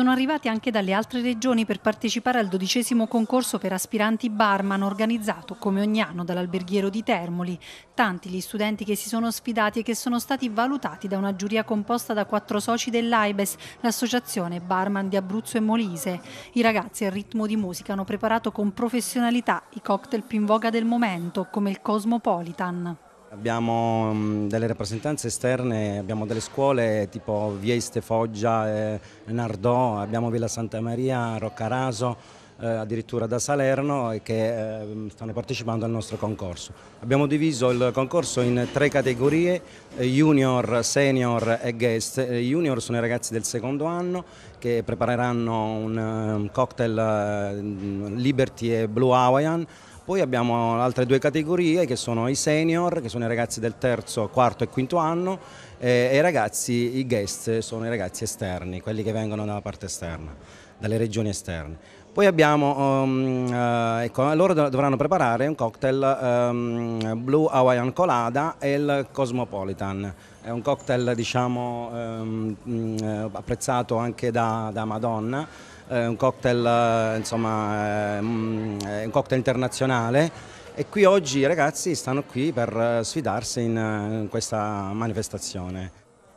sono arrivati anche dalle altre regioni per partecipare al dodicesimo concorso per aspiranti barman organizzato come ogni anno dall'alberghiero di Termoli. Tanti gli studenti che si sono sfidati e che sono stati valutati da una giuria composta da quattro soci dell'AIBES, l'associazione barman di Abruzzo e Molise. I ragazzi al ritmo di musica hanno preparato con professionalità i cocktail più in voga del momento come il Cosmopolitan. Abbiamo mm, delle rappresentanze esterne, abbiamo delle scuole tipo Via Foggia, eh, Nardò, abbiamo Villa Santa Maria, Roccaraso, eh, addirittura da Salerno che eh, stanno partecipando al nostro concorso. Abbiamo diviso il concorso in tre categorie, eh, junior, senior e guest. Eh, junior sono i ragazzi del secondo anno che prepareranno un eh, cocktail mm, Liberty e Blue Hawaiian poi abbiamo altre due categorie che sono i senior, che sono i ragazzi del terzo, quarto e quinto anno eh, e i ragazzi, i guest, sono i ragazzi esterni, quelli che vengono dalla parte esterna, dalle regioni esterne. Poi abbiamo, um, eh, ecco, loro dovranno preparare un cocktail um, Blue Hawaiian Colada e il Cosmopolitan. È un cocktail diciamo, um, apprezzato anche da, da Madonna è eh, un cocktail, eh, insomma, eh, mm, un cocktail internazionale e qui oggi i ragazzi stanno qui per sfidarsi in questa manifestazione.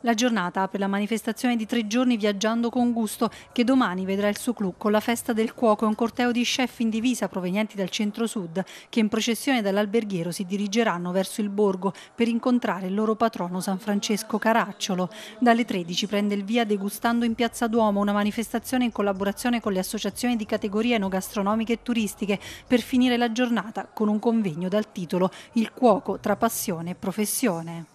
La giornata apre la manifestazione di tre giorni viaggiando con gusto che domani vedrà il suo clou con la festa del cuoco e un corteo di chef in divisa provenienti dal centro-sud che in processione dall'alberghiero si dirigeranno verso il borgo per incontrare il loro patrono San Francesco Caracciolo. Dalle 13 prende il via degustando in Piazza Duomo una manifestazione in collaborazione con le associazioni di categorie enogastronomiche e turistiche per finire la giornata con un convegno dal titolo Il cuoco tra passione e professione.